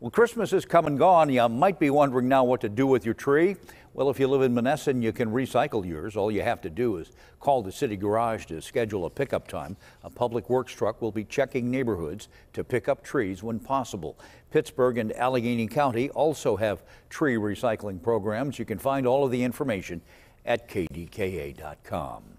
Well, Christmas is come and gone. You might be wondering now what to do with your tree. Well, if you live in Monessen, you can recycle yours. All you have to do is call the city garage to schedule a pickup time. A public works truck will be checking neighborhoods to pick up trees when possible. Pittsburgh and Allegheny County also have tree recycling programs. You can find all of the information at kdka.com.